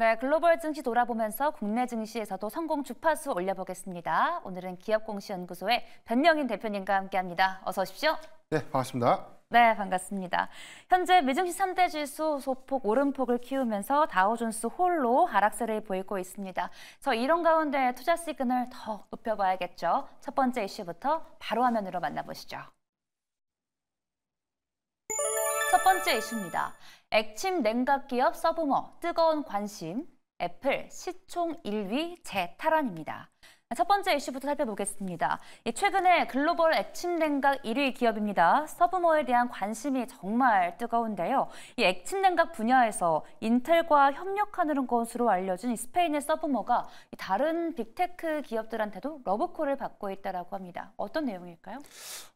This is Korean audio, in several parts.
네, 글로벌 증시 돌아보면서 국내 증시에서도 성공 주파수 올려보겠습니다. 오늘은 기업공시연구소의 변영인 대표님과 함께합니다. 어서 오십시오. 네, 반갑습니다. 네, 반갑습니다. 현재 미증시 3대 지수 소폭 오름폭을 키우면서 다우존스 홀로 하락세를 보이고 있습니다. 저 이런 가운데 투자 시그널 더 높여봐야겠죠. 첫 번째 이슈부터 바로 화면으로 만나보시죠. 첫 번째 이슈입니다. 액침 냉각기업 서브머 뜨거운 관심, 애플 시총 1위 재탈환입니다. 첫 번째 이슈부터 살펴보겠습니다. 예, 최근에 글로벌 액침 냉각 1위 기업입니다. 서브모에 대한 관심이 정말 뜨거운데요. 이 액침 냉각 분야에서 인텔과 협력하는 것으로 알려진 스페인의 서브모가 다른 빅테크 기업들한테도 러브콜을 받고 있다라고 합니다. 어떤 내용일까요?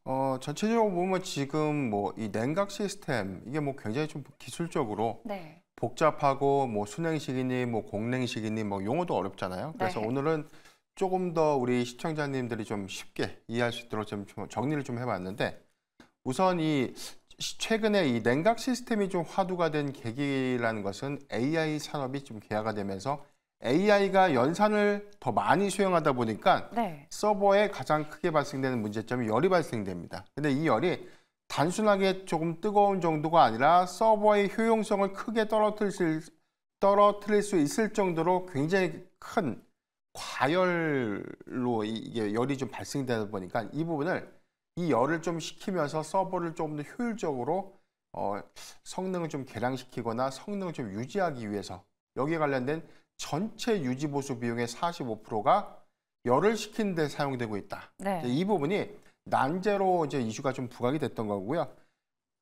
어, 전체적으로 보면 지금 뭐 이 냉각 시스템 이게 뭐 굉장히 좀 기술적으로 네. 복잡하고 뭐수냉식이니뭐 공냉식이니 뭐, 뭐 용어도 어렵잖아요. 그래서 네. 오늘은 조금 더 우리 시청자님들이 좀 쉽게 이해할 수 있도록 좀 정리를 좀 해봤는데 우선 이 최근에 이 냉각 시스템이 좀 화두가 된 계기라는 것은 AI 산업이 좀 개화가 되면서 AI가 연산을 더 많이 수행하다 보니까 네. 서버에 가장 크게 발생되는 문제점이 열이 발생됩니다. 근데 이 열이 단순하게 조금 뜨거운 정도가 아니라 서버의 효용성을 크게 떨어뜨릴 수 있을 정도로 굉장히 큰 과열로 이게 열이 좀 발생되다 보니까 이 부분을 이 열을 좀 식히면서 서버를 조금 더 효율적으로 어, 성능을 좀 개량시키거나 성능을 좀 유지하기 위해서 여기에 관련된 전체 유지보수 비용의 45%가 열을 식힌 데 사용되고 있다. 네. 이 부분이 난제로 이제 이슈가 좀 부각이 됐던 거고요.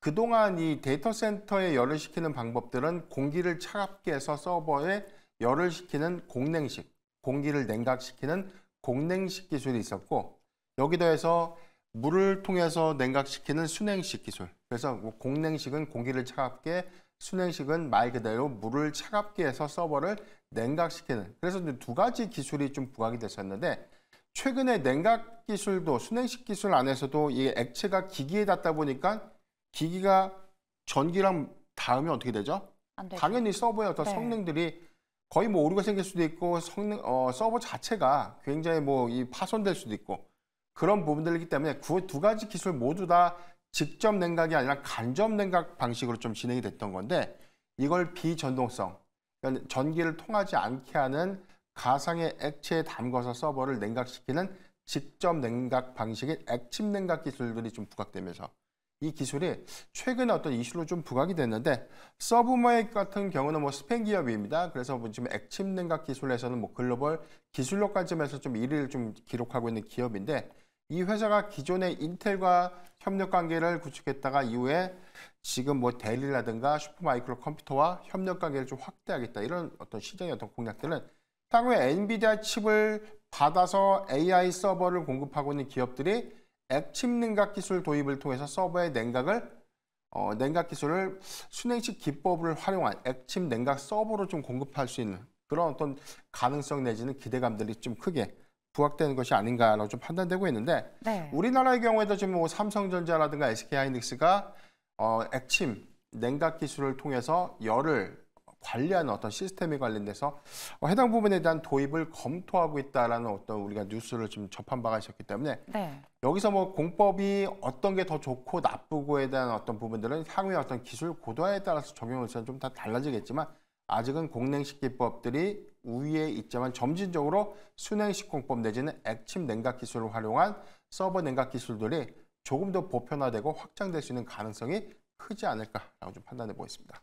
그동안 이 데이터 센터에 열을 식히는 방법들은 공기를 차갑게 해서 서버에 열을 식히는 공냉식 공기를 냉각시키는 공냉식 기술이 있었고 여기도 해서 물을 통해서 냉각시키는 순행식 기술 그래서 공냉식은 공기를 차갑게 순행식은 말 그대로 물을 차갑게 해서 서버를 냉각시키는 그래서 두 가지 기술이 좀 부각이 됐었는데 최근에 냉각 기술도 순행식 기술 안에서도 이 액체가 기기에 닿다 보니까 기기가 전기랑 닿으면 어떻게 되죠? 당연히 서버의 어떤 네. 성능들이 거의 뭐 오류가 생길 수도 있고 성능 어, 서버 자체가 굉장히 뭐 이 파손될 수도 있고 그런 부분들이기 때문에 그 두 가지 기술 모두 다 직접 냉각이 아니라 간접 냉각 방식으로 좀 진행이 됐던 건데 이걸 비전동성 전기를 통하지 않게 하는 가상의 액체에 담궈서 서버를 냉각시키는 직접 냉각 방식인 액침 냉각 기술들이 좀 부각되면서 이 기술이 최근에 어떤 이슈로 좀 부각이 됐는데 서브마이 같은 경우는 뭐 스페인 기업입니다. 그래서 뭐 지금 액침 냉각 기술에서는 뭐 글로벌 기술력 관점에서 좀 1위를 좀 기록하고 있는 기업인데 이 회사가 기존의 인텔과 협력 관계를 구축했다가 이후에 지금 뭐 델이라든가 슈퍼마이크로 컴퓨터와 협력 관계를 좀 확대하겠다 이런 어떤 시장의 어떤 공약들은 향후에 엔비디아 칩을 받아서 AI 서버를 공급하고 있는 기업들이 액침 냉각 기술 도입을 통해서 서버의 냉각을 어, 냉각 기술을 순행식 기법을 활용한 액침 냉각 서버로 좀 공급할 수 있는 그런 어떤 가능성 내지는 기대감들이 좀 크게 부각되는 것이 아닌가라고 좀 판단되고 있는데 네. 우리나라의 경우에도 지금 뭐 삼성전자라든가 SK하이닉스가 어, 액침 냉각 기술을 통해서 열을 관리하는 어떤 시스템에 관련돼서 어, 해당 부분에 대한 도입을 검토하고 있다라는 어떤 우리가 뉴스를 좀 접한 바가 있었기 때문에 네. 여기서 뭐 공법이 어떤 게 더 좋고 나쁘고에 대한 어떤 부분들은 향후에 어떤 기술 고도화에 따라서 적용 의사는 좀 다 달라지겠지만 아직은 공냉식 기법들이 우위에 있지만 점진적으로 순행식 공법 내지는 액침 냉각 기술을 활용한 서버 냉각 기술들이 조금 더 보편화되고 확장될 수 있는 가능성이 크지 않을까라고 좀 판단해 보겠습니다.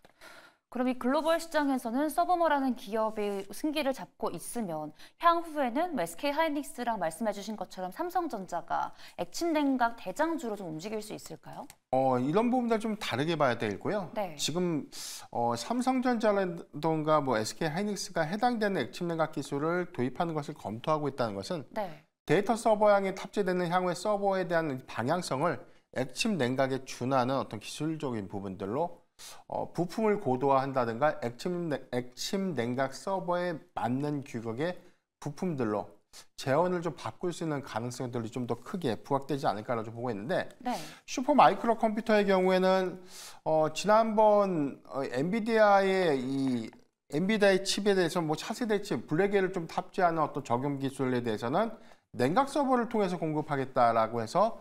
그럼 이 글로벌 시장에서는 서브머라는 기업이 승기를 잡고 있으면 향후에는 뭐 SK 하이닉스랑 말씀해주신 것처럼 삼성전자가 액침 냉각 대장주로 좀 움직일 수 있을까요? 어, 이런 부분들 좀 다르게 봐야 되고요. 네. 지금 어, 삼성전자라던가 뭐 SK 하이닉스가 해당되는 액침 냉각 기술을 도입하는 것을 검토하고 있다는 것은 네. 데이터 서버 향에 탑재되는 향후의 서버에 대한 방향성을 액침 냉각에 준하는 어떤 기술적인 부분들로 어, 부품을 고도화한다든가 액침, 액침 냉각 서버에 맞는 규격의 부품들로 재원을 좀 바꿀 수 있는 가능성들이 좀 더 크게 부각되지 않을까라고 좀 보고 있는데 네. 슈퍼 마이크로 컴퓨터의 경우에는 어, 지난번 어, 엔비디아의 이 엔비디아의 칩에 대해서 뭐 차세대 칩 블랙에를 좀 탑재하는 어떤 적용 기술에 대해서는 냉각 서버를 통해서 공급하겠다라고 해서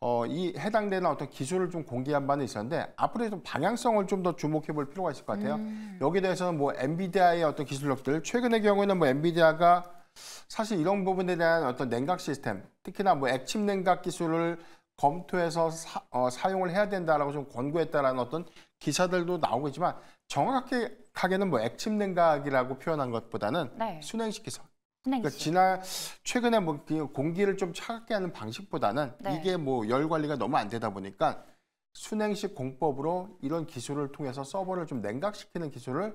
어, 이 해당되는 어떤 기술을 좀 공개한 바는 있었는데 앞으로 좀 방향성을 좀 더 주목해 볼 필요가 있을 것 같아요. 음. 여기에 대해서는 뭐 엔비디아의 어떤 기술력들 최근의 경우에는 뭐 엔비디아가 사실 이런 부분에 대한 어떤 냉각 시스템 특히나 뭐 액침 냉각 기술을 검토해서 사, 어, 용을 해야 된다라고 좀 권고했다라는 어떤 기사들도 나오고 있지만 정확하게는 뭐 액침 냉각이라고 표현한 것보다는 네. 순행식 기술 그러니까 지난 최근에 뭐 그 공기를 좀 차갑게 하는 방식보다는 네. 이게 뭐 열 관리가 너무 안 되다 보니까 순행식 공법으로 이런 기술을 통해서 서버를 좀 냉각시키는 기술을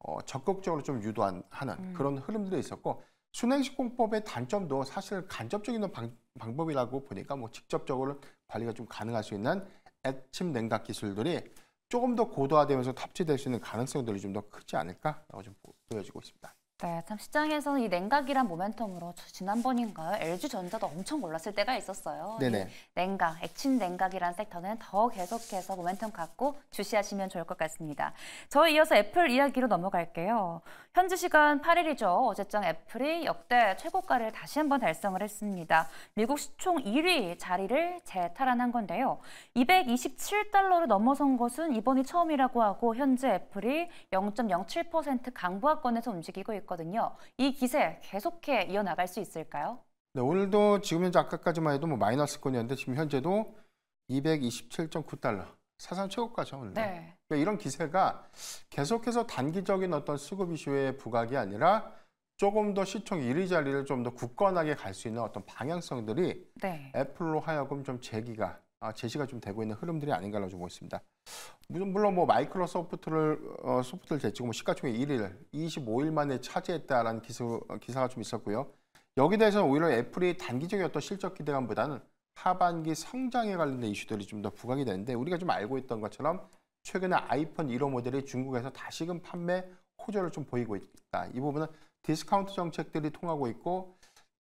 어, 적극적으로 좀 유도하는 음. 그런 흐름들이 있었고 순행식 공법의 단점도 사실 간접적인 방, 방법이라고 보니까 뭐 직접적으로 관리가 좀 가능할 수 있는 액침 냉각 기술들이 조금 더 고도화되면서 탑재될 수 있는 가능성들이 좀 더 크지 않을까라고 좀 보여지고 있습니다. 네, 참 시장에서는 이 냉각이란 모멘텀으로 지난번인가요? LG전자도 엄청 올랐을 때가 있었어요. 네네. 냉각, 액친 냉각이란 섹터는 더 계속해서 모멘텀 갖고 주시하시면 좋을 것 같습니다. 저 이어서 애플 이야기로 넘어갈게요. 현지 시간 8일이죠. 어제장 애플이 역대 최고가를 다시 한번 달성을 했습니다. 미국 시총 1위 자리를 재탈환한 건데요. 227달러를 넘어선 것은 이번이 처음이라고 하고 현재 애플이 0.07% 강보합권에서 움직이고 있거든요. 이 기세 계속해 이어나갈 수 있을까요? 네, 오늘도 지금 현재 아까까지만 해도 뭐 마이너스권이었는데 지금 현재도 227.9달러 사상 최고가죠 오늘. 네. 그러니까 이런 기세가 계속해서 단기적인 어떤 수급 이슈의 부각이 아니라 조금 더 시총 1위 자리를 좀 더 굳건하게 갈 수 있는 어떤 방향성들이 네. 애플로 하여금 좀 제기가 아, 제시가 좀 되고 있는 흐름들이 아닌가라고 좀 보겠습니다. 물론 뭐 마이크로소프트를 어, 소프트를 제치고 뭐 시가총액 1위를 25일 만에 차지했다라는 기수, 기사가 좀 있었고요. 여기 대해서는 오히려 애플이 단기적인 어떤 실적 기대감보다는 하반기 성장에 관련된 이슈들이 좀 더 부각이 되는데 우리가 좀 알고 있던 것처럼 최근에 아이폰 1호 모델이 중국에서 다시금 판매 호조를 좀 보이고 있다. 이 부분은 디스카운트 정책들이 통하고 있고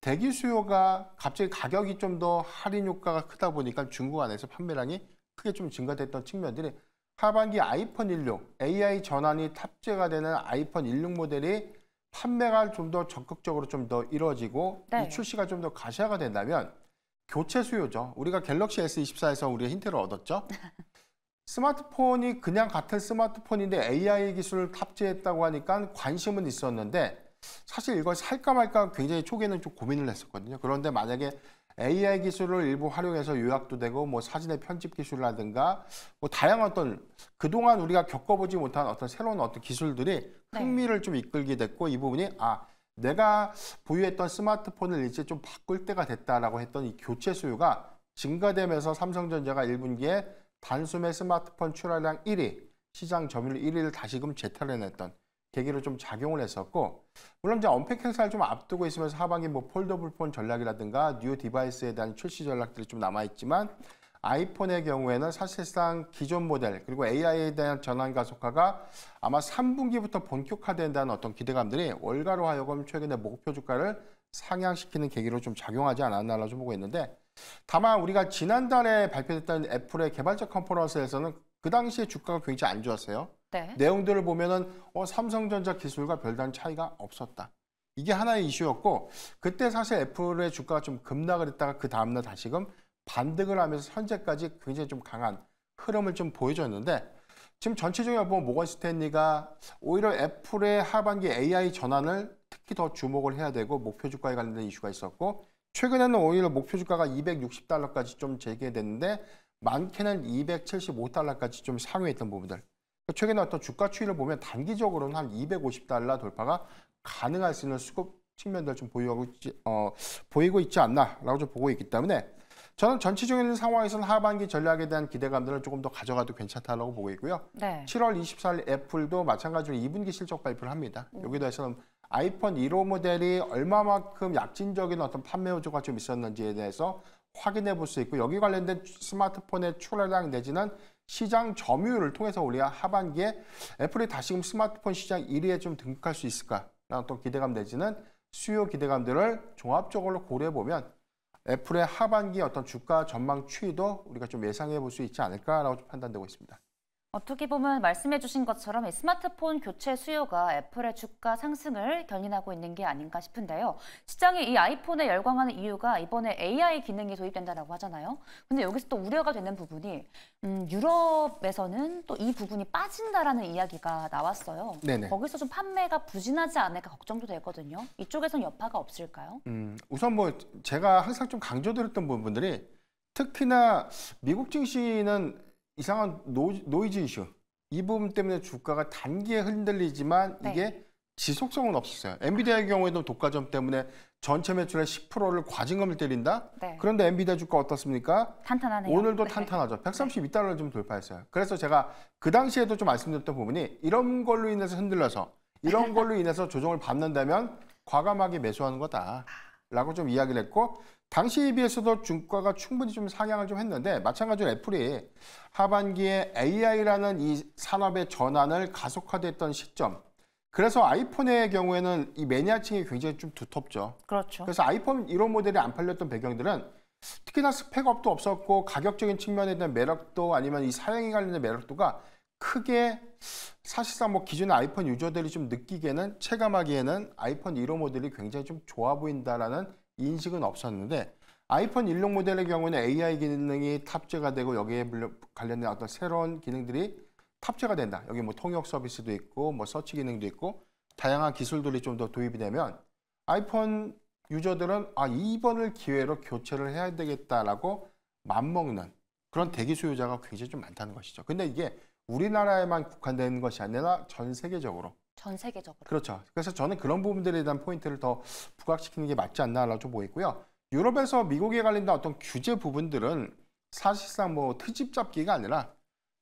대기 수요가 갑자기 가격이 좀 더 할인 효과가 크다 보니까 중국 안에서 판매량이 크게 좀 증가됐던 측면들이 하반기 아이폰 16 AI 전환이 탑재가 되는 아이폰 16 모델이 판매가 좀 더 적극적으로 좀 더 이루어지고 네. 이 출시가 좀 더 가시화가 된다면 교체 수요죠. 우리가 갤럭시 S24에서 우리가 힌트를 얻었죠. 스마트폰이 그냥 같은 스마트폰인데 AI 기술을 탑재했다고 하니까 관심은 있었는데 사실 이걸 살까 말까 굉장히 초기에는 좀 고민을 했었거든요. 그런데 만약에 AI 기술을 일부 활용해서 요약도 되고 뭐 사진의 편집 기술이라든가 뭐 다양한 어떤 그동안 우리가 겪어보지 못한 어떤 새로운 어떤 기술들이 네. 흥미를 좀 이끌게 됐고 이 부분이 아 내가 보유했던 스마트폰을 이제 좀 바꿀 때가 됐다라고 했던 이 교체 수요가 증가되면서 삼성전자가 1분기에 단숨에 스마트폰 출하량 1위, 시장 점유율 1위를 다시금 재탈해냈던 계기로 좀 작용을 했었고 물론 이제 언팩 행사를 좀 앞두고 있으면서 하반기 뭐 폴더블폰 전략이라든가 뉴 디바이스에 대한 출시 전략들이 좀 남아 있지만 아이폰의 경우에는 사실상 기존 모델 그리고 AI에 대한 전환 가속화가 아마 3분기부터 본격화된다는 어떤 기대감들이 월가로 하여금 최근에 목표 주가를 상향시키는 계기로 좀 작용하지 않았나라고 좀 보고 있는데 다만 우리가 지난달에 발표됐던 애플의 개발자 컨퍼런스에서는 그 당시에 주가가 굉장히 안 좋았어요. 네. 내용들을 보면은 어, 삼성전자 기술과 별다른 차이가 없었다. 이게 하나의 이슈였고 그때 사실 애플의 주가가 좀 급락을 했다가 그 다음날 다시금 반등을 하면서 현재까지 굉장히 좀 강한 흐름을 좀 보여줬는데 지금 전체적으로 보면 모건 스탠리가 오히려 애플의 하반기 AI 전환을 특히 더 주목을 해야 되고 목표 주가에 관련된 이슈가 있었고 최근에는 오히려 목표 주가가 260달러까지 좀 재개됐는데 많게는 275달러까지 좀 상회했던 부분들 그러니까 최근에 어떤 주가 추이를 보면 단기적으로는 한 250달러 돌파가 가능할 수 있는 수급 측면들 좀 보이고 있지, 어, 보이고 있지 않나라고 좀 보고 있기 때문에 저는 전체적인 상황에서는 하반기 전략에 대한 기대감들을 조금 더 가져가도 괜찮다라고 보고 있고요. 네. 7월 24일 애플도 마찬가지로 2분기 실적 발표를 합니다. 음. 여기에 해서는 아이폰 1호 모델이 얼마만큼 약진적인 어떤 판매 우조가좀 있었는지에 대해서 확인해 볼 수 있고 여기 관련된 스마트폰의 출하량 내지는 시장 점유율을 통해서 우리가 하반기에 애플이 다시금 스마트폰 시장 1위에 좀 등극할 수 있을까라는 어 기대감 내지는 수요 기대감들을 종합적으로 고려해 보면 애플의 하반기 어떤 주가 전망 추이도 우리가 좀 예상해 볼 수 있지 않을까라고 판단되고 있습니다. 어떻게 보면 말씀해 주신 것처럼 스마트폰 교체 수요가 애플의 주가 상승을 견인하고 있는 게 아닌가 싶은데요. 시장이 이 아이폰에 열광하는 이유가 이번에 AI 기능이 도입된다고 하잖아요. 근데 여기서 또 우려가 되는 부분이 음, 유럽에서는 또 이 부분이 빠진다라는 이야기가 나왔어요. 네네. 거기서 좀 판매가 부진하지 않을까 걱정도 되거든요. 이쪽에선 여파가 없을까요? 음, 우선 뭐 제가 항상 좀 강조드렸던 부분들이 특히나 미국 증시는 이상한 노이, 즈 이슈 이 부분 때문에 주가가 단기에 흔들리지만 네. 이게 지속성은 없었어요. 엔비디아의 경우에도 독과점 때문에 전체 매출의 10%를 과징금을 때린다. 네. 그런데 엔비디아 주가 어떻습니까? 탄탄하네요. 오늘도 네. 탄탄하죠. 132달러를 좀 돌파했어요. 그래서 제가 그 당시에도 좀 말씀드렸던 부분이 이런 걸로 인해서 흔들려서 이런 걸로 인해서 조정을 받는다면 과감하게 매수하는 거다. 라고 좀 이야기를 했고 당시에 비해서도 중과가 충분히 좀 상향을 좀 했는데 마찬가지로 애플이 하반기에 AI라는 이 산업의 전환을 가속화됐던 시점 그래서 아이폰의 경우에는 이 매니아층이 굉장히 좀 두텁죠. 그렇죠. 그래서 아이폰 이런 모델이 안 팔렸던 배경들은 특히나 스펙업도 없었고 가격적인 측면에 대한 매력도 아니면 이 사양에 관련된 매력도가 크게 사실상 뭐 기존의 아이폰 유저들이 좀 느끼기에는 체감하기에는 아이폰 1호 모델이 굉장히 좀 좋아 보인다라는 인식은 없었는데 아이폰 16 모델의 경우는 AI 기능이 탑재가 되고 여기에 관련된 어떤 새로운 기능들이 탑재가 된다. 여기 뭐 통역 서비스도 있고 뭐 서치 기능도 있고 다양한 기술들이 좀 더 도입이 되면 아이폰 유저들은 아 이번을 기회로 교체를 해야 되겠다라고 맘먹는 그런 대기 수요자가 굉장히 좀 많다는 것이죠. 근데 이게 우리나라에만 국한되는 것이 아니라 전 세계적으로. 전 세계적으로. 그렇죠. 그래서 저는 그런 부분들에 대한 포인트를 더 부각시키는 게 맞지 않나라고 보이고요. 유럽에서 미국에 관련된 어떤 규제 부분들은 사실상 뭐 트집 잡기가 아니라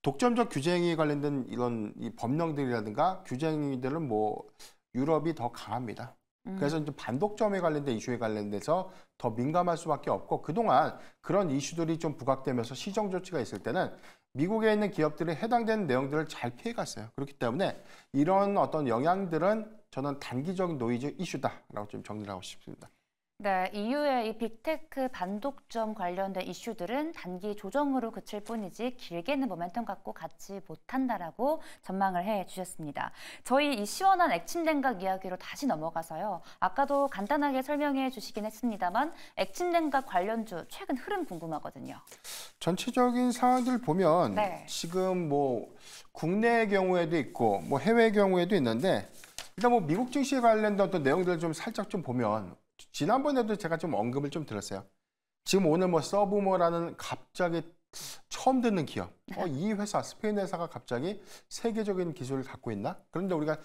독점적 규제행위에 관련된 이런 이 법령들이라든가 규제행위들은 뭐 유럽이 더 강합니다. 음. 그래서 이제 반독점에 관련된 이슈에 관련돼서 더 민감할 수밖에 없고 그동안 그런 이슈들이 좀 부각되면서 시정 조치가 있을 때는 미국에 있는 기업들이 해당되는 내용들을 잘 피해갔어요. 그렇기 때문에 이런 어떤 영향들은 저는 단기적인 노이즈 이슈다라고 좀 정리하고 를 싶습니다. 네, EU의 이 빅테크 반독점 관련된 이슈들은 단기 조정으로 그칠 뿐이지 길게는 모멘텀 갖고 같이 못한다라고 전망을 해 주셨습니다. 저희 이 시원한 액침냉각 이야기로 다시 넘어가서요. 아까도 간단하게 설명해 주시긴 했습니다만 액침냉각 관련주 최근 흐름 궁금하거든요. 전체적인 상황들 보면 네. 지금 뭐 국내 경우에도 있고 뭐 해외 경우에도 있는데 일단 뭐 미국 증시에 관련된 어떤 내용들을 좀 살짝 좀 보면 지난번에도 제가 좀 언급을 좀 들었어요. 지금 오늘 뭐 서브모라는 갑자기 처음 듣는 기업. 어, 이 회사, 스페인 회사가 갑자기 세계적인 기술을 갖고 있나? 그런데 우리가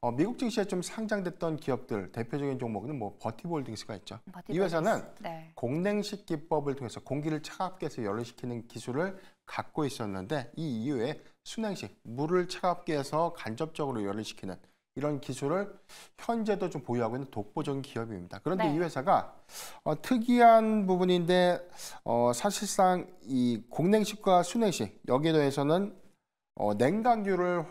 어, 미국 증시에 좀 상장됐던 기업들, 대표적인 종목은 뭐 버티볼딩스가 있죠. 버티볼딩스. 이 회사는 네. 공냉식 기법을 통해서 공기를 차갑게 해서 열을시키는 기술을 갖고 있었는데 이 이후에 순행식, 물을 차갑게 해서 간접적으로 열을시키는 이런 기술을 현재도 좀 보유하고 있는 독보적인 기업입니다. 그런데 네. 이 회사가 어, 특이한 부분인데 어, 사실상 이 공냉식과 수냉식 여기에 대해서는 어, 냉각유를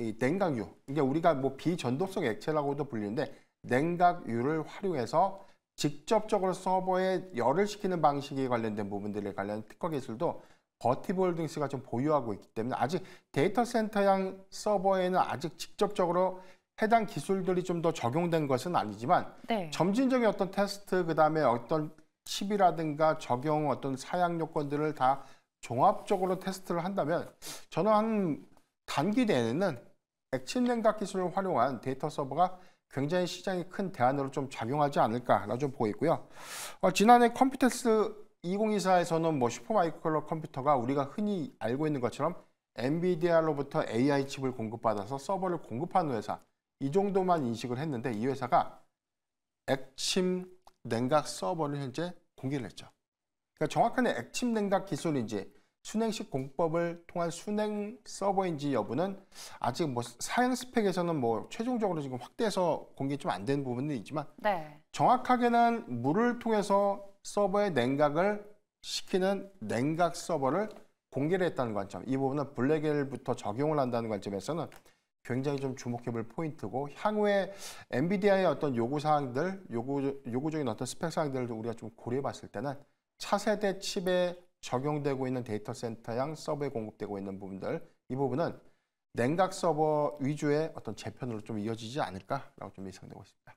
이 냉각유 이게 우리가 뭐 비전도성 액체라고도 불리는데 냉각유를 활용해서 직접적으로 서버에 열을 식히는 방식에 관련된 부분들에 관련 특허 기술도 버티볼딩스가 좀 보유하고 있기 때문에 아직 데이터 센터형 서버에는 아직 직접적으로 해당 기술들이 좀 더 적용된 것은 아니지만 네. 점진적인 어떤 테스트 그다음에 어떤 칩이라든가 적용 어떤 사양 요건들을 다 종합적으로 테스트를 한다면 저는 한 단기 내에는 액체 냉각 기술을 활용한 데이터 서버가 굉장히 시장이 큰 대안으로 좀 작용하지 않을까라고 좀 보고 있고요. 어, 지난해 컴퓨테스 2024에서는 뭐 슈퍼마이크로 컴퓨터가 우리가 흔히 알고 있는 것처럼 엔비디아로부터 AI 칩을 공급받아서 서버를 공급하는 회사 이 정도만 인식을 했는데 이 회사가 액침 냉각 서버를 현재 공개를 했죠. 그러니까 정확한 액침 냉각 기술인지 순행식 공법을 통한 순행 서버인지 여부는 아직 뭐 사양 스펙에서는 뭐 최종적으로 지금 확대해서 공개 좀 안 된 부분은 있지만 네. 정확하게는 물을 통해서 서버의 냉각을 시키는 냉각 서버를 공개를 했다는 관점 이 부분은 블랙엘부터 적용을 한다는 관점에서는 굉장히 좀 주목해 볼 포인트고 향후에 엔비디아의 어떤 요구 사항들, 요구 요구적인 어떤 스펙 사항들을 우리가 좀 고려해 봤을 때는 차세대 칩에 적용되고 있는 데이터 센터양 서버에 공급되고 있는 부분들 이 부분은 냉각 서버 위주의 어떤 재편으로 좀 이어지지 않을까라고 좀 예상되고 있습니다.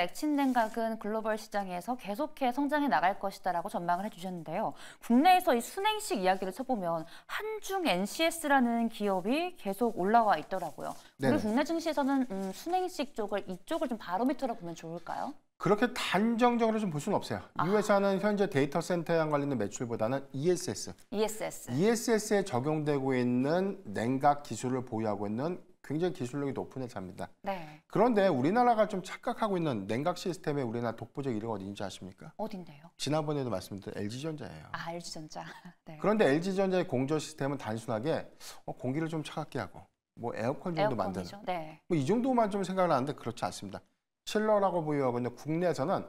액침 냉각은 글로벌 시장에서 계속해 성장해 나갈 것이다라고 전망을 해주셨는데요. 국내에서 이 순행식 이야기를 쳐보면 한중 NCS라는 기업이 계속 올라와 있더라고요. 네네. 우리 국내 증시에서는 음, 순행식 쪽을 이쪽을 좀 바로미터로 보면 좋을까요? 그렇게 단정적으로 좀볼 수는 없어요. 아. 이 회사는 현재 데이터 센터에 관련된 매출보다는 ESS. ESS. ESS에 적용되고 있는 냉각 기술을 보유하고 있는 굉장히 기술력이 높은 회사입니다. 네. 그런데 우리나라가 좀 착각하고 있는 냉각 시스템의 우리나라 독보적 1위 어디인지 아십니까? 어딘데요? 지난번에도 말씀드린 LG전자예요. 아, LG전자. 네. 그런데 LG전자의 공조 시스템은 단순하게 어, 공기를 좀 차갑게 하고 뭐 에어컨 정도 만드는 네. 뭐이 정도만 좀 생각을 하는데 그렇지 않습니다. 칠러라고 보유하고 있는 국내에서는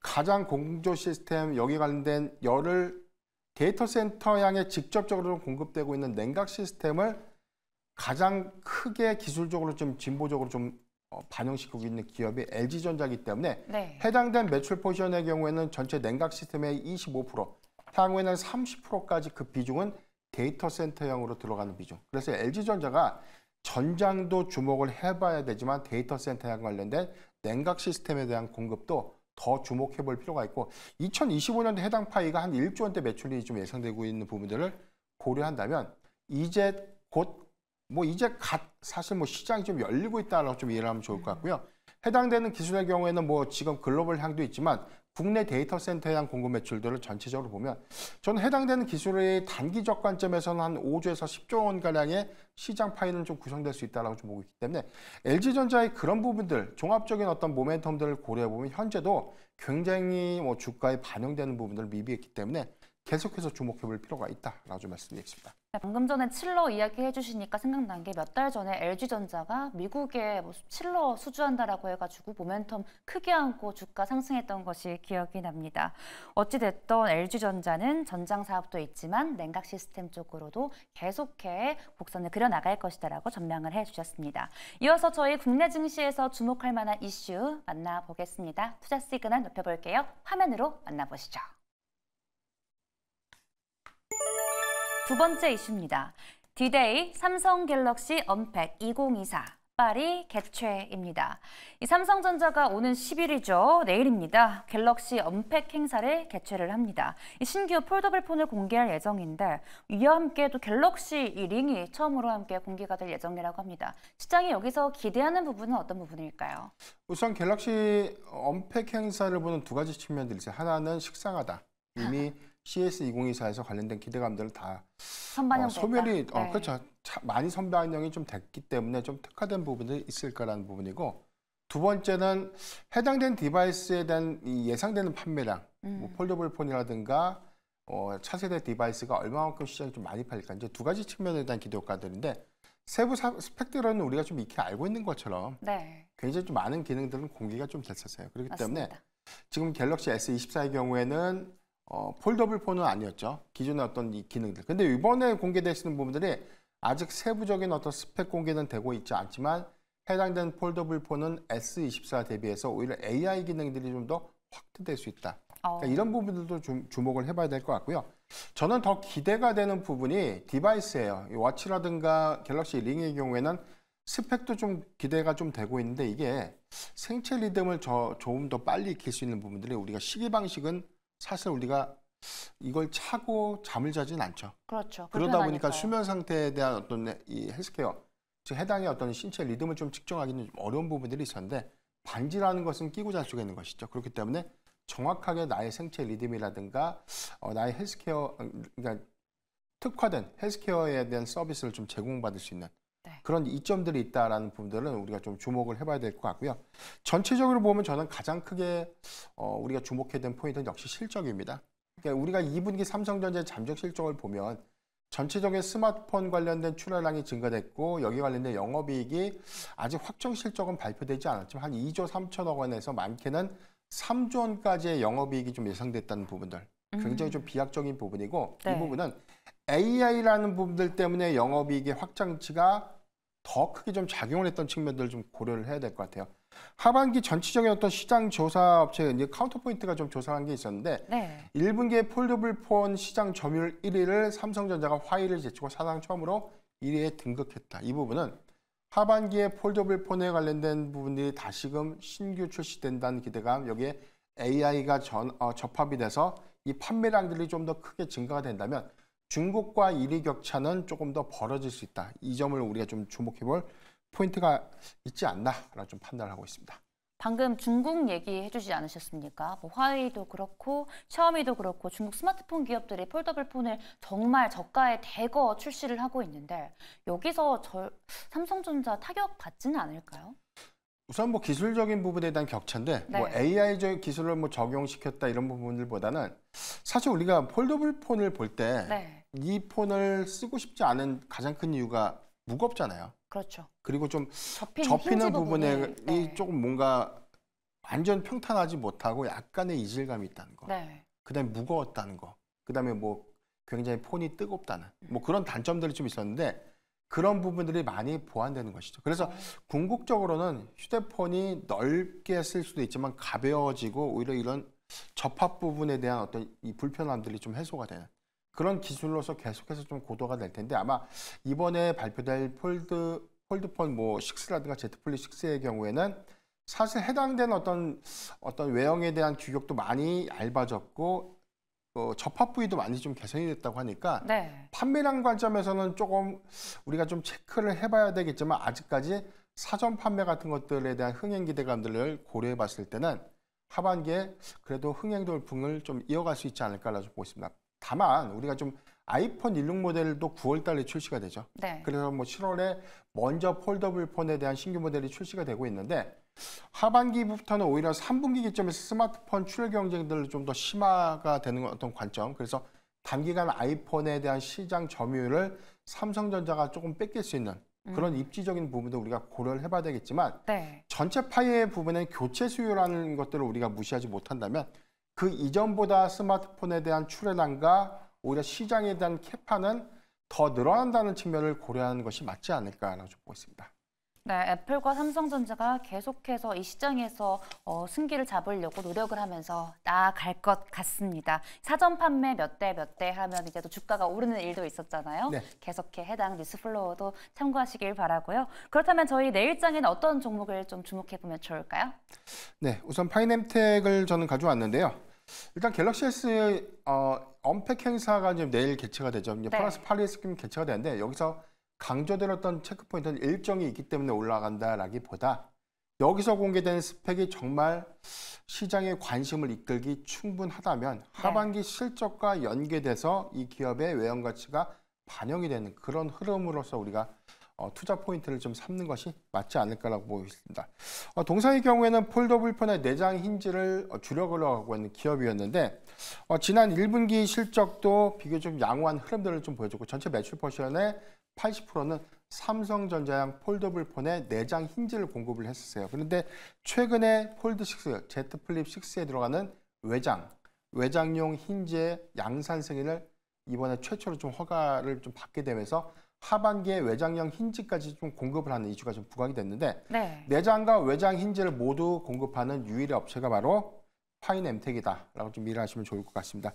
가장 공조 시스템 여기 관련된 열을 데이터 센터 향에 직접적으로 공급되고 있는 냉각 시스템을 가장 크게 기술적으로 좀 진보적으로 좀 어, 반영시키고 있는 기업이 LG전자이기 때문에 네. 해당된 매출 포지션의 경우에는 전체 냉각 시스템의 25%, 향후에는 30%까지 그 비중은 데이터 센터형으로 들어가는 비중. 그래서 LG전자가 전장도 주목을 해봐야 되지만 데이터 센터형 관련된 냉각 시스템에 대한 공급도 더 주목해 볼 필요가 있고 2025년도 해당 파이가 한 1조 원대 매출이 좀 예상되고 있는 부분들을 고려한다면 이제 곧뭐 이제 갓 사실 뭐 시장이 좀 열리고 있다라고 좀 이해를 하면 좋을 것 같고요. 해당되는 기술의 경우에는 뭐 지금 글로벌 향도 있지만 국내 데이터 센터에 대한 공급 매출들을 전체적으로 보면 저는 해당되는 기술의 단기적 관점에서는 한 5조에서 10조 원가량의 시장 파이는 좀 구성될 수 있다고 라좀 보고 있기 때문에 LG전자의 그런 부분들 종합적인 어떤 모멘텀들을 고려해보면 현재도 굉장히 뭐 주가에 반영되는 부분들을 미비했기 때문에 계속해서 주목해볼 필요가 있다라고 말씀드리겠습니다. 방금 전에 칠러 이야기해 주시니까 생각난 게 몇 달 전에 LG전자가 미국에 뭐 칠러 수주한다라고 해가지고 모멘텀 크게 안고 주가 상승했던 것이 기억이 납니다. 어찌됐던 LG전자는 전장 사업도 있지만 냉각 시스템 쪽으로도 계속해 곡선을 그려나갈 것이다라고 전망을 해주셨습니다. 이어서 저희 국내 증시에서 주목할 만한 이슈 만나보겠습니다. 투자 시그널 높여볼게요. 화면으로 만나보시죠. 두 번째 이슈입니다. 디데이 삼성 갤럭시 언팩 2024 파리 개최입니다. 이 삼성전자가 오는 10일이죠. 내일입니다. 갤럭시 언팩 행사를 개최를 합니다. 신규 폴더블 폰을 공개할 예정인데 이와 함께 또 갤럭시 이 링이 처음으로 함께 공개가 될 예정이라고 합니다. 시장이 여기서 기대하는 부분은 어떤 부분일까요? 우선 갤럭시 언팩 행사를 보는 두 가지 측면들이 있어요. 하나는 식상하다. 이미 CS 2024에서 관련된 기대감들을 다 선반영 어, 소멸이 어, 네. 그렇죠. 차, 많이 선반영이 좀 됐기 때문에 좀 특화된 부분이 있을 거라는 부분이고 두 번째는 해당된 디바이스에 대한 이 예상되는 판매량, 음. 뭐 폴더블 폰이라든가 어, 차세대 디바이스가 얼마만큼 시장이 좀 많이 팔릴까 이제 두 가지 측면에 대한 기대 효과들인데 세부 사, 스펙들은 우리가 좀 익히 알고 있는 것처럼 네. 굉장히 좀 많은 기능들은 공개가 좀 됐었어요. 그렇기 맞습니다. 때문에 지금 갤럭시 S24의 경우에는 어, 폴더블 폰은 아니었죠. 기존의 어떤 이 기능들. 근데 이번에 공개되시는 부분들이 아직 세부적인 어떤 스펙 공개는 되고 있지 않지만 해당된 폴더블 폰은 S24 대비해서 오히려 AI 기능들이 좀 더 확대될 수 있다. 그러니까 어. 그러니까 이런 부분들도 좀 주목을 해봐야 될 것 같고요. 저는 더 기대가 되는 부분이 디바이스예요. 이 워치라든가 갤럭시 링의 경우에는 스펙도 좀 기대가 좀 되고 있는데 이게 생체 리듬을 저, 조금 더 빨리 익힐 수 있는 부분들이 우리가 시계 방식은 사실 우리가 이걸 차고 잠을 자진 않죠. 그렇죠. 그러다 보니까 수면 상태에 대한 어떤 이 헬스케어, 즉 해당의 어떤 신체 리듬을 좀 측정하기는 좀 어려운 부분들이 있었는데 반지라는 것은 끼고 잘 수가 있는 것이죠. 그렇기 때문에 정확하게 나의 생체 리듬이라든가 어, 나의 헬스케어, 그러니까 특화된 헬스케어에 대한 서비스를 좀 제공받을 수 있는 네. 그런 이점들이 있다라는 부분들은 우리가 좀 주목을 해봐야 될 것 같고요. 전체적으로 보면 저는 가장 크게 어, 우리가 주목해야 되는 포인트는 역시 실적입니다. 그러니까 우리가 2분기 삼성전자 잠정 실적을 보면 전체적인 스마트폰 관련된 출하량이 증가됐고 여기 관련된 영업이익이 아직 확정 실적은 발표되지 않았지만 한 2조 3천억 원에서 많게는 3조 원까지의 영업이익이 좀 예상됐다는 부분들 굉장히 음. 좀 비약적인 부분이고 네. 이 부분은 AI라는 부분들 때문에 영업이익의 확장치가 더 크게 좀 작용을 했던 측면들을 좀 고려를 해야 될 것 같아요. 하반기 전체적인 어떤 시장 조사 업체 이제 카운터포인트가 좀 조사한 게 있었는데 네. 1분기에 폴더블폰 시장 점유율 1위를 삼성전자가 화이를 제치고 사상 처음으로 1위에 등극했다. 이 부분은 하반기에 폴더블폰에 관련된 부분들이 다시금 신규 출시된다는 기대감 여기에 AI가 전, 어, 접합이 돼서 이 판매량들이 좀 더 크게 증가가 된다면 중국과 1위 격차는 조금 더 벌어질 수 있다. 이 점을 우리가 좀 주목해 볼 포인트가 있지 않나라는 좀 판단을 하고 있습니다. 방금 중국 얘기해 주지 않으셨습니까? 뭐 화웨이도 그렇고 샤오미도 그렇고 중국 스마트폰 기업들이 폴더블 폰을 정말 저가에 대거 출시를 하고 있는데 여기서 저, 삼성전자 타격 받지는 않을까요? 우선 뭐 기술적인 부분에 대한 격차인데 뭐 네. 뭐 AI 기술을 뭐 적용시켰다 이런 부분들보다는 사실 우리가 폴더블 폰을 볼때 네. 이 폰을 쓰고 싶지 않은 가장 큰 이유가 무겁잖아요. 그렇죠. 그리고 좀 접히는, 접히는 부분에 네. 조금 뭔가 완전 평탄하지 못하고 약간의 이질감이 있다는 거. 네. 그다음에 무거웠다는 거. 그다음에 뭐 굉장히 폰이 뜨겁다는 뭐 그런 단점들이 좀 있었는데 그런 부분들이 많이 보완되는 것이죠. 그래서 네. 궁극적으로는 휴대폰이 넓게 쓸 수도 있지만 가벼워지고 오히려 이런 접합 부분에 대한 어떤 이 불편함들이 좀 해소가 되는 그런 기술로서 계속해서 좀 고도가 될 텐데 아마 이번에 발표될 폴드 폴드폰 뭐 6라든가 Z 플립 6의 경우에는 사실 해당된 어떤 어떤 외형에 대한 규격도 많이 얇아졌고 어, 접합 부위도 많이 좀 개선이 됐다고 하니까 네. 판매량 관점에서는 조금 우리가 좀 체크를 해봐야 되겠지만 아직까지 사전 판매 같은 것들에 대한 흥행 기대감들을 고려해 봤을 때는 하반기에 그래도 흥행 돌풍을 좀 이어갈 수 있지 않을까라고 보고 있습니다. 다만 우리가 좀 아이폰 16 모델도 9월 달에 출시가 되죠. 네. 그래서 뭐 7월에 먼저 폴더블 폰에 대한 신규 모델이 출시가 되고 있는데 하반기부터는 오히려 3분기 기점에서 스마트폰 출혈 경쟁들을 좀 더 심화가 되는 어떤 관점. 그래서 단기간 아이폰에 대한 시장 점유율을 삼성전자가 조금 뺏길 수 있는 음. 그런 음. 입지적인 부분도 우리가 고려를 해봐야 되겠지만 네. 전체 파이의 부분에 교체 수요라는 것들을 우리가 무시하지 못한다면 그 이전보다 스마트폰에 대한 출애난과 오히려 시장에 대한 캐파는 더 늘어난다는 측면을 고려하는 것이 맞지 않을까라고 좀 보고 있습니다. 네, 애플과 삼성전자가 계속해서 이 시장에서 어, 승기를 잡으려고 노력을 하면서 나아갈 것 같습니다. 사전 판매 몇 대 몇 대 하면 이제 또 주가가 오르는 일도 있었잖아요. 네. 계속해 해당 뉴스플로어도 참고하시길 바라고요. 그렇다면 저희 내일장에는 어떤 종목을 좀 주목해보면 좋을까요? 네, 우선 파이넴텍을 저는 가져왔는데요. 일단 갤럭시 S 어, 언팩 행사가 이제 내일 개최가 되죠. 이제 네. 프랑스 파리에서 개최가 되는데 여기서 강조드렸던 체크포인트는 일정이 있기 때문에 올라간다라기보다 여기서 공개된 스펙이 정말 시장의 관심을 이끌기 충분하다면 네. 하반기 실적과 연계돼서 이 기업의 외형 가치가 반영이 되는 그런 흐름으로서 우리가 어, 투자 포인트를 좀 삼는 것이 맞지 않을까라고 보고 있습니다. 어, 동상의 경우에는 폴더블폰의 내장 힌지를 어, 주력으로 고 있는 기업이었는데 어, 지난 1분기 실적도 비교적 양호한 흐름들을 좀 보여줬고 전체 매출 포션의 80%는 삼성전자형 폴더블 폰에 내장 힌지를 공급을 했었어요. 그런데 최근에 폴드6, 제트 플립6에 들어가는 외장, 외장용 힌지의 양산 승인을 이번에 최초로 좀 허가를 좀 받게 되면서 하반기에 외장형 힌지까지 좀 공급을 하는 이슈가 좀 부각이 됐는데 네. 내장과 외장 힌지를 모두 공급하는 유일의 업체가 바로 파인 엠텍이다라고 좀 이해를 하시면 좋을 것 같습니다.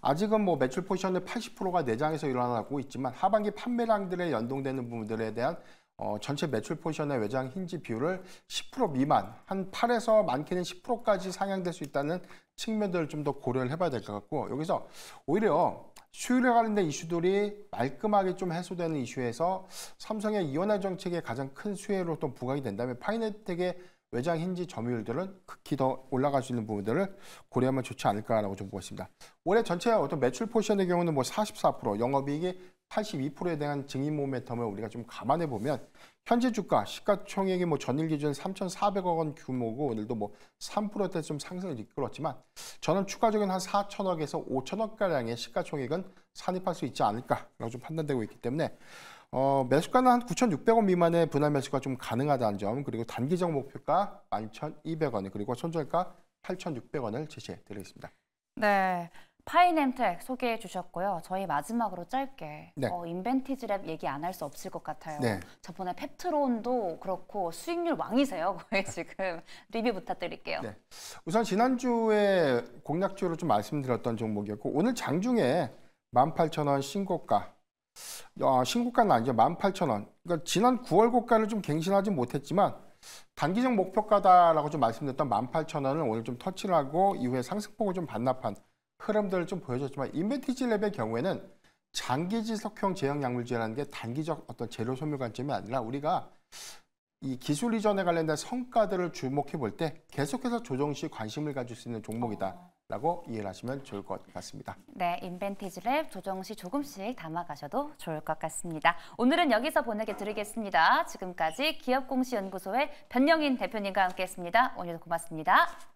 아직은 뭐 매출 포지션의 80%가 내장에서 일어나고 있지만 하반기 판매량들에 연동되는 부분들에 대한 어, 전체 매출 포지션의 외장 힌지 비율을 10% 미만, 한 8에서 많게는 10%까지 상향될 수 있다는 측면들을 좀 더 고려를 해봐야 될 것 같고 여기서 오히려 수율에 관련된 이슈들이 말끔하게 좀 해소되는 이슈에서 삼성의 이원화 정책의 가장 큰 수혜로 또 부각이 된다면 파이네텍의 외장 힌지 점유율들은 극히 더 올라갈 수 있는 부분들을 고려하면 좋지 않을까라고 좀 보겠습니다. 올해 전체 어떤 매출 포션의 경우는 뭐 44%, 영업이익이 82%에 대한 증인 모멘텀을 우리가 좀 감안해 보면 현재 주가 시가총액이 뭐 전일 기준 3,400억 원 규모고 오늘도 뭐 3%대 좀 상승을 이끌었지만 저는 추가적인 한 4천억에서 5천억 가량의 시가총액은 산입할 수 있지 않을까라고 좀 판단되고 있기 때문에 어, 매수가는 한 9,600원 미만의 분할 매수가 좀 가능하다는 점, 그리고 단기적 목표가 11,200원, 그리고 손절가 8,600원을 제시해 드리겠습니다. 네. 파이넴텍 소개해 주셨고요. 저희 마지막으로 짧게 네. 어, 인벤티지랩 얘기 안 할 수 없을 것 같아요. 네. 저번에 펩트론도 그렇고 수익률 왕이세요. 거의 지금 리뷰 부탁드릴게요. 네. 우선 지난주에 공략주로 좀 말씀드렸던 종목이었고 오늘 장중에 18,000원 신고가 어, 신고가는 아니죠. 18,000원. 그러니까 지난 9월 고가를 좀 갱신하지 못했지만 단기적 목표가다라고 좀 말씀드렸던 18,000원을 오늘 좀 터치를 하고 이후에 상승폭을 좀 반납한 흐름들을 좀 보여줬지만 인베티지 랩의 경우에는 장기 지속형 제형 약물제라는 게 단기적 어떤 재료 소멸 관점이 아니라 우리가 이 기술 이전에 관련된 성과들을 주목해 볼 때 계속해서 조정 시 관심을 가질 수 있는 종목이다. 라고 이해를 하시면 좋을 것 같습니다. 네, 인벤티지 를 조정시 조금씩 담아가셔도 좋을 것 같습니다. 오늘은 여기서 보내게 드리겠습니다. 지금까지 기업공시연구소의 변영인 대표님과 함께했습니다. 오늘도 고맙습니다.